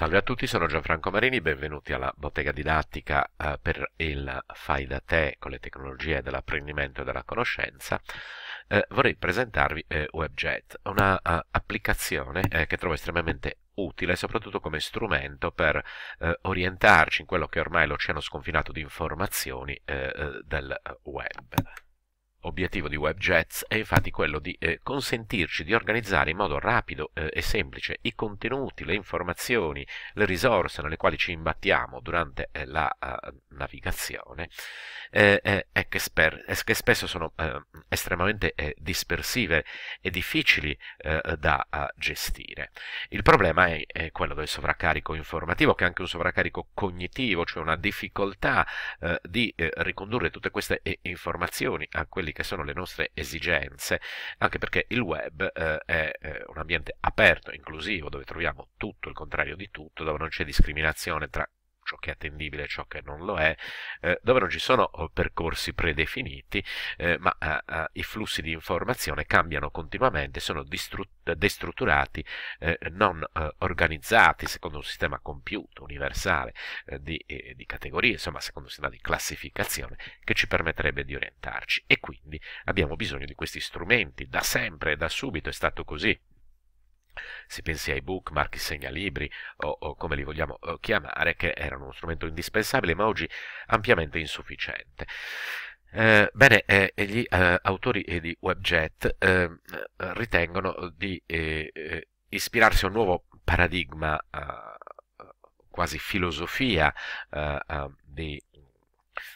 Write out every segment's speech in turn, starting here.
Salve a tutti, sono Gianfranco Marini, benvenuti alla bottega didattica eh, per il Fai da te con le tecnologie dell'apprendimento e della conoscenza. Eh, vorrei presentarvi eh, WebJet, un'applicazione eh, eh, che trovo estremamente utile soprattutto come strumento per orientarci in quello che ormai è l'oceano sconfinato di informazioni del web. Obiettivo di WebJets è infatti quello di eh, consentirci di organizzare in modo rapido eh, e semplice i contenuti, le informazioni, le risorse nelle quali ci imbattiamo durante eh, la eh, navigazione, eh, eh, che, sper- che, spesso sono estremamente dispersive e difficili da gestire. Il problema è, è, quello del sovraccarico informativo, che è anche un sovraccarico cognitivo, cioè una difficoltà di ricondurre tutte queste informazioni a quelli quelle che sono le nostre esigenze, anche perché il web eh, è eh, un ambiente aperto, inclusivo, dove troviamo tutto il contrario di tutto, dove non c'è discriminazione tra ciò che è attendibile e ciò che non lo è, eh, dove non ci sono oh, percorsi predefiniti, eh, ma eh, eh, i flussi di informazione cambiano continuamente, sono destrutturati, eh, non organizzati secondo un sistema compiuto, universale, di, di categorie, insomma secondo un sistema di classificazione che ci permetterebbe di orientarci. E quindi abbiamo bisogno di questi strumenti, da sempre, da subito è stato così si pensi ai bookmark, ai segnalibri o, o come li vogliamo eh, chiamare, che erano uno strumento indispensabile ma oggi ampiamente insufficiente. Eh, bene, eh, gli eh, autori eh, di Webjet ehm, eh, ritengono di ispirarsi a un nuovo paradigma, quasi filosofia di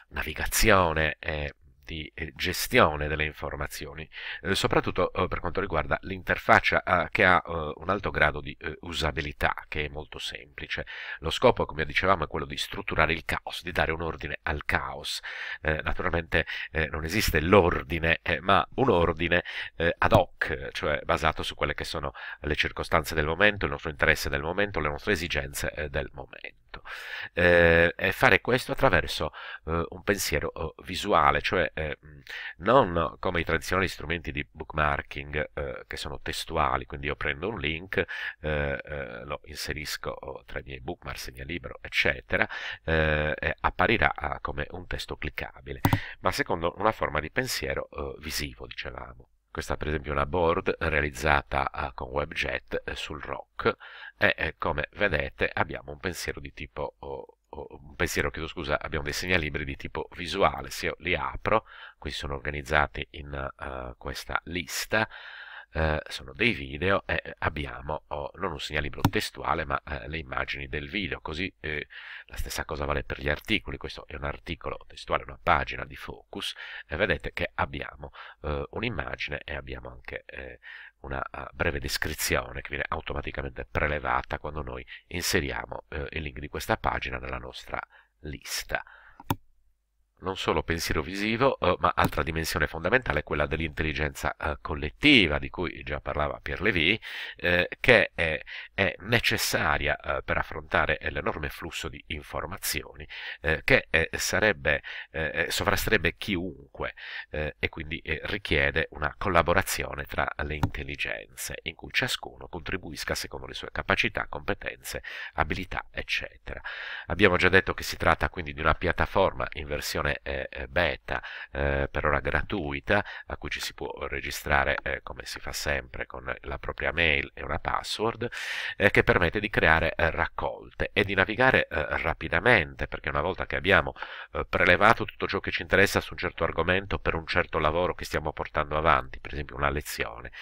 navigazione e di eh, gestione delle informazioni, eh, soprattutto eh, per quanto riguarda l'interfaccia che ha un alto grado di usabilità, che è molto semplice. Lo scopo, come dicevamo, è quello di strutturare il caos, di dare un ordine al caos. naturalmente non esiste l'ordine, ma un ordine ad hoc, cioè basato su quelle che sono le circostanze del momento, il nostro interesse del momento, le nostre esigenze del momento detto, eh, e fare questo attraverso eh, un pensiero eh, visuale, cioè eh, non come i tradizionali strumenti di bookmarking eh, che sono testuali, quindi io prendo un link, eh, lo inserisco oh, tra i miei bookmark, segnalibro, eccetera, e apparirà ah, come un testo cliccabile, ma secondo una forma di pensiero visivo, dicevamo. Questa per esempio è una board realizzata eh, con Webjet eh, sul rock e eh, come vedete abbiamo un pensiero di tipo un pensiero, chiedo scusa, abbiamo dei segnalibri di tipo visuale, se io li apro, qui sono organizzati in uh, questa lista, eh, sono dei video e eh, abbiamo oh, non un segnalibro testuale ma eh, le immagini del video così eh, la stessa cosa vale per gli articoli questo è un articolo testuale una pagina di focus vedete che abbiamo un'immagine e abbiamo anche una ah, breve descrizione che viene automaticamente prelevata quando noi inseriamo il link di questa pagina nella nostra lista non solo pensiero visivo, eh, ma altra dimensione fondamentale è quella dell'intelligenza eh, collettiva, di cui già parlava Pierre Levy, eh, che è, è necessaria eh, per affrontare l'enorme flusso di informazioni eh, che eh, sarebbe, sovrasterebbe chiunque e quindi richiede una collaborazione tra le intelligenze, in cui ciascuno contribuisca secondo le sue capacità, competenze, abilità, eccetera. Abbiamo già detto che si tratta quindi di una piattaforma in versione versione eh, eh, beta eh, per ora gratuita a cui ci si può registrare come si fa sempre con la propria mail e una password che permette di creare raccolte e di navigare rapidamente perché una volta che abbiamo prelevato tutto ciò che ci interessa su un certo argomento per un certo lavoro che stiamo portando avanti per esempio una lezione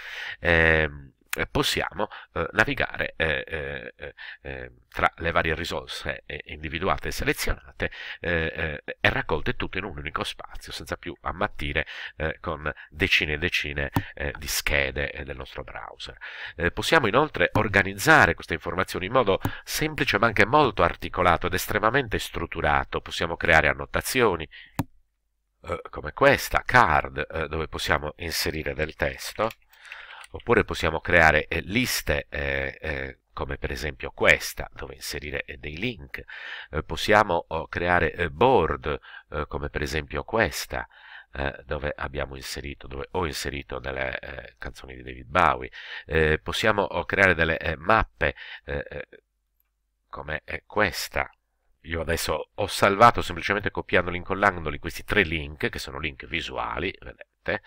ehm, eh, possiamo eh, navigare eh eh, eh, eh, tra le varie risorse individuate e selezionate e raccolte tutte in un unico spazio senza più ammattire con decine e decine di schede del nostro browser. possiamo inoltre organizzare queste informazioni in modo semplice ma anche molto articolato ed estremamente strutturato, possiamo creare annotazioni, come questa, card, dove possiamo inserire del testo, oppure possiamo creare eh, liste eh, eh, come per esempio questa, dove inserire eh, dei link, eh, possiamo oh, creare board, come per esempio questa, dove abbiamo inserito, dove ho inserito delle eh, canzoni di David Bowie, eh, possiamo oh, creare delle eh, mappe come questa. Io adesso ho salvato semplicemente copiandoli e incollandoli questi tre link, che sono link visuali, pulsante,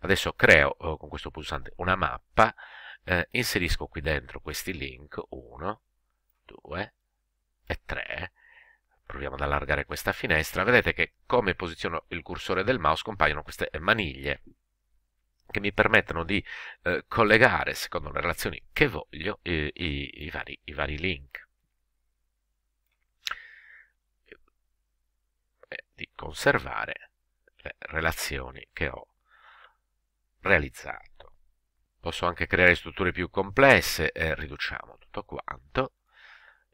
adesso creo eh, con questo pulsante una mappa, eh, inserisco qui dentro questi link, 1, 2 e 3, proviamo ad allargare questa finestra, vedete che come posiziono il cursore del mouse compaiono queste maniglie che mi permettono di eh, collegare, secondo le relazioni che voglio, eh, i, i, vari, i, vari, link. E di conservare le relazioni che ho realizzato. Posso anche creare strutture più complesse, eh, riduciamo tutto quanto,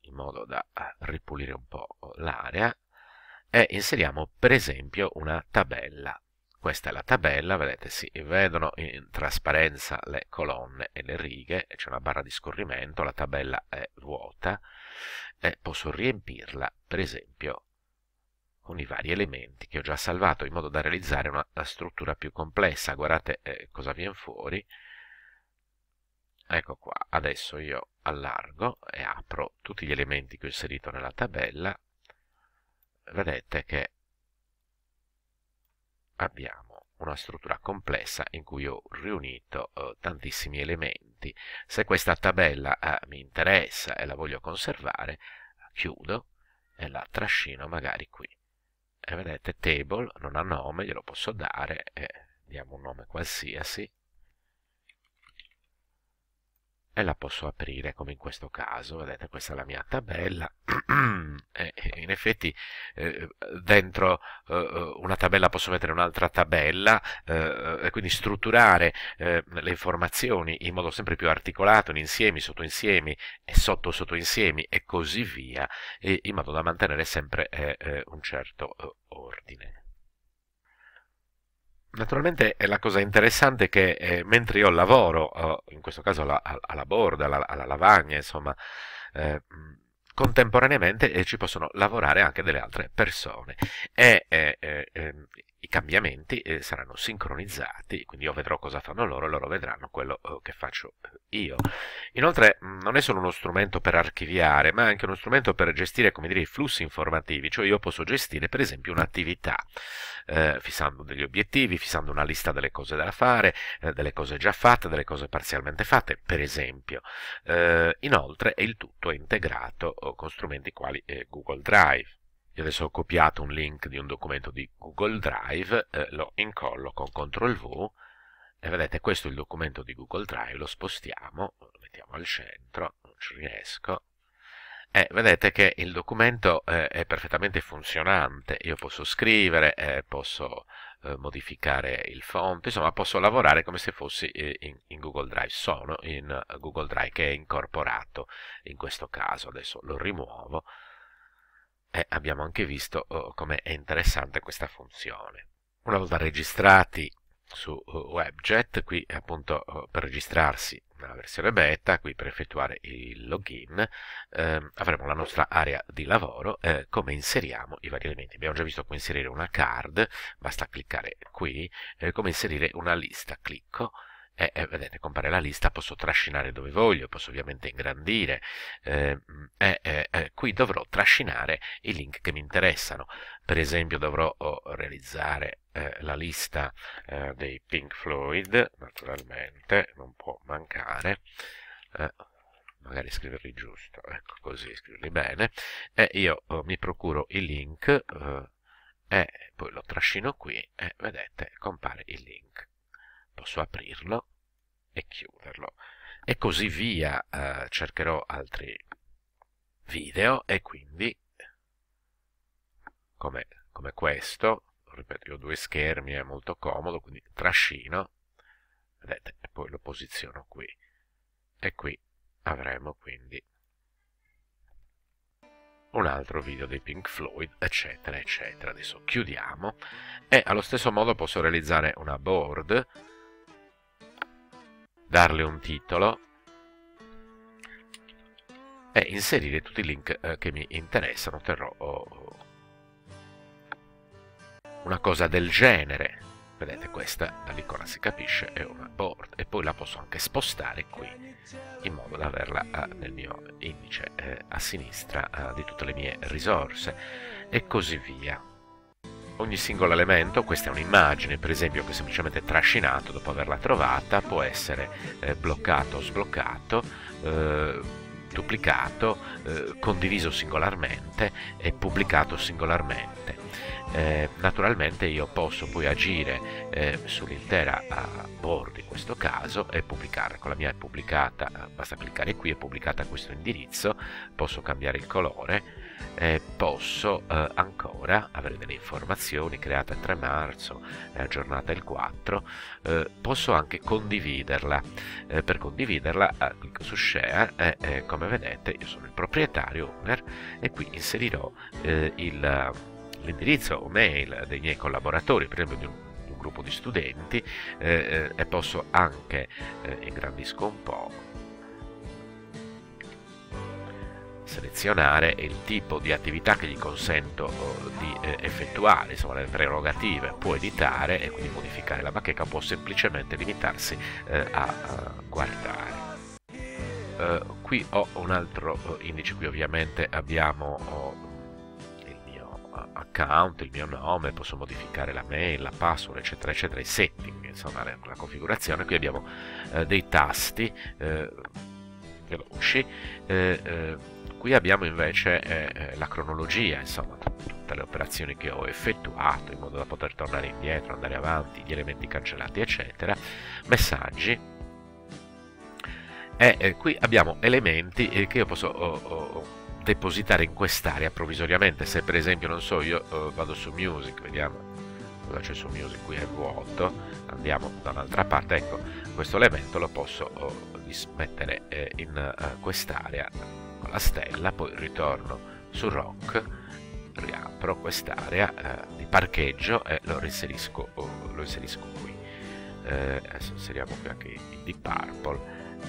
in modo da eh, ripulire un po' l'area, e inseriamo per esempio una tabella. Questa è la tabella, vedete, si vedono in trasparenza le colonne e le righe, c'è una barra di scorrimento, la tabella è vuota, e posso riempirla, per esempio, con i vari elementi che ho già salvato in modo da realizzare una, una struttura più complessa. Guardate eh, cosa viene fuori. Ecco qua, adesso io allargo e apro tutti gli elementi che ho inserito nella tabella. Vedete che abbiamo una struttura complessa in cui ho riunito eh, tantissimi elementi. Se questa tabella eh, mi interessa e la voglio conservare, chiudo e la trascino magari qui e eh, vedete table non ha nome glielo posso dare eh, diamo un nome qualsiasi e la posso aprire come in questo caso vedete questa è la mia tabella e in effetti eh, dentro eh, eh, una tabella posso mettere un'altra tabella e quindi strutturare le informazioni in modo sempre più articolato in insiemi, sottoinsiemi e sotto sottoinsiemi e così via in modo da mantenere sempre un certo ordine Naturalmente è eh, la cosa interessante che eh, mentre io lavoro, eh, in questo caso alla, alla borda, alla, alla, lavagna, insomma, eh, contemporaneamente eh, ci possono lavorare anche delle altre persone. E eh, ehm, i cambiamenti eh, saranno sincronizzati, quindi io vedrò cosa fanno loro e loro vedranno quello eh, che faccio eh, io. Inoltre mm, non è solo uno strumento per archiviare, ma anche uno strumento per gestire come dire, i flussi informativi, cioè io posso gestire per esempio un'attività, eh, fissando degli obiettivi, fissando una lista delle cose da fare, eh, delle cose già fatte, delle cose parzialmente fatte, per esempio. Eh, inoltre il tutto è integrato con strumenti quali Google Drive io adesso ho copiato un link di un documento di Google Drive, eh, lo incollo con CTRL V, e vedete questo è il documento di Google Drive, lo spostiamo, lo mettiamo al centro, non ci riesco, e vedete che il documento eh, è perfettamente funzionante, io posso scrivere, eh, posso eh, modificare il font, insomma posso lavorare come se fossi eh, in, in, Google Drive, sono in Google Drive che è incorporato in questo caso, adesso lo rimuovo, e eh, abbiamo anche visto oh, come è interessante questa funzione. Una volta registrati su oh, WebJet, qui appunto oh, per registrarsi nella versione beta, qui per effettuare il login, ehm, avremo la nostra area di lavoro, eh, come inseriamo i vari elementi. Abbiamo già visto come inserire una card, basta cliccare qui, eh, come inserire una lista, clicco, e, eh, vedete, compare la lista, posso trascinare dove voglio, posso ovviamente ingrandire. Eh, eh, qui dovrò trascinare i link che mi interessano. Per esempio dovrò oh, realizzare eh, la lista eh, dei Pink Floyd, naturalmente, non può mancare eh, magari scriverli giusto, ecco così, scriverli bene, e io eh, mi procuro il link eh, e poi lo trascino qui e vedete compare il link posso aprirlo e chiuderlo e così via eh, cercherò altri video e quindi come, come questo ripeto ho due schermi è molto comodo quindi trascino vedete e poi lo posiziono qui e qui avremo quindi un altro video dei Pink Floyd, eccetera, eccetera. Adesso chiudiamo e allo stesso modo posso realizzare una board darle un titolo e inserire tutti i link eh, che mi interessano. Terrò oh, una cosa del genere. Vedete questa, dall'icona si capisce, è una board e poi la posso anche spostare qui in modo da averla eh, nel mio indice eh, a sinistra eh, di tutte le mie risorse e così via ogni singolo elemento, questa è un'immagine per esempio che semplicemente trascinato dopo averla trovata può essere eh, bloccato o sbloccato, eh, duplicato, eh, condiviso singolarmente e pubblicato singolarmente. Eh, naturalmente io posso poi agire eh, sull'intera board in questo caso e pubblicarla, con la mia pubblicata, basta cliccare qui, è pubblicata a questo indirizzo, posso cambiare il colore, eh, posso eh, ancora, avere delle informazioni create il 3 marzo e eh, aggiornate il 4, eh, posso anche condividerla. Eh, per condividerla ah, clicco su share e come vedete io sono il proprietario owner e qui inserirò l'indirizzo o mail dei miei collaboratori, per esempio di un gruppo di studenti eh, eh, e posso anche eh, ingrandisco un po' selezionare il tipo di attività che gli consento oh, di eh, effettuare, insomma le prerogative, può editare e quindi modificare la bacheca, può semplicemente limitarsi eh, a guardare. Eh, qui ho un altro indice qui ovviamente abbiamo oh, il mio account il mio nome posso modificare la mail la password eccetera eccetera i setting insomma la, configurazione qui abbiamo dei tasti veloci. usci Qui abbiamo invece eh, eh la cronologia, insomma, tutte le operazioni che ho effettuato in modo da poter tornare indietro, andare avanti, gli elementi cancellati, eccetera, messaggi. E eh, eh, qui abbiamo elementi eh, che io posso oh, oh, oh, depositare in quest'area provvisoriamente. Se per esempio, non so, io oh, vado su Music, vediamo cosa c'è su Music, qui è vuoto, andiamo da un'altra parte, ecco, questo elemento lo posso oh, dismettere eh, in uh, quest'area la stella, poi ritorno su rock, riapro quest'area eh, di parcheggio e lo inserisco, lo inserisco qui. Eh, adesso inseriamo qui anche il Deep Purple,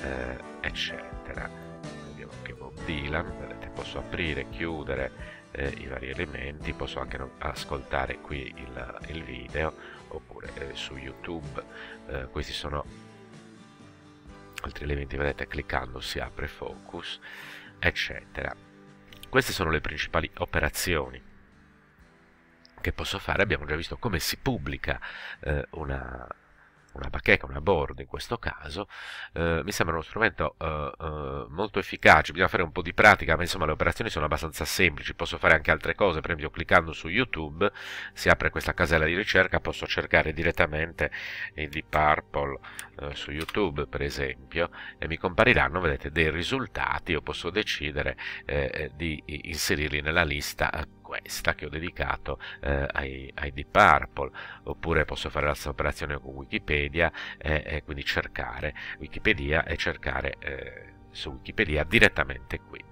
eh, eccetera. Vediamo anche Bob Dylan, vedete, posso aprire, chiudere eh, i vari elementi, posso anche ascoltare qui il, il video oppure eh, su YouTube. Eh, questi sono altri elementi, vedete, cliccando si apre Focus eccetera. Queste sono le principali operazioni che posso fare, abbiamo già visto come si pubblica eh, una, una bacheca, una board in questo caso, eh, mi sembra uno strumento eh, eh, molto efficace, bisogna fare un po' di pratica, ma insomma le operazioni sono abbastanza semplici, posso fare anche altre cose, per esempio cliccando su YouTube si apre questa casella di ricerca, posso cercare direttamente il Deep Purple eh, su YouTube per esempio e mi compariranno, vedete, dei risultati, io posso decidere eh, di inserirli nella lista questa che ho dedicato eh, ai, ai Deep Purple, oppure posso fare la stessa operazione con Wikipedia, eh, e eh, quindi cercare Wikipedia e cercare eh, su Wikipedia direttamente qui.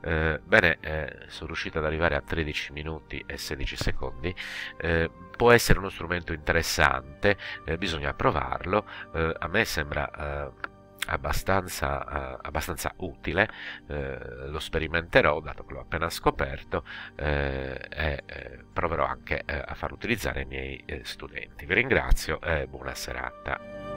Eh, bene, eh, sono riuscito ad arrivare a 13 minuti e 16 secondi. Eh, può essere uno strumento interessante, eh, bisogna provarlo. Eh, a me sembra abbastanza, uh, abbastanza utile, uh, lo sperimenterò dato che l'ho appena scoperto uh, e proverò anche a farlo utilizzare ai miei studenti. Vi ringrazio e buona serata.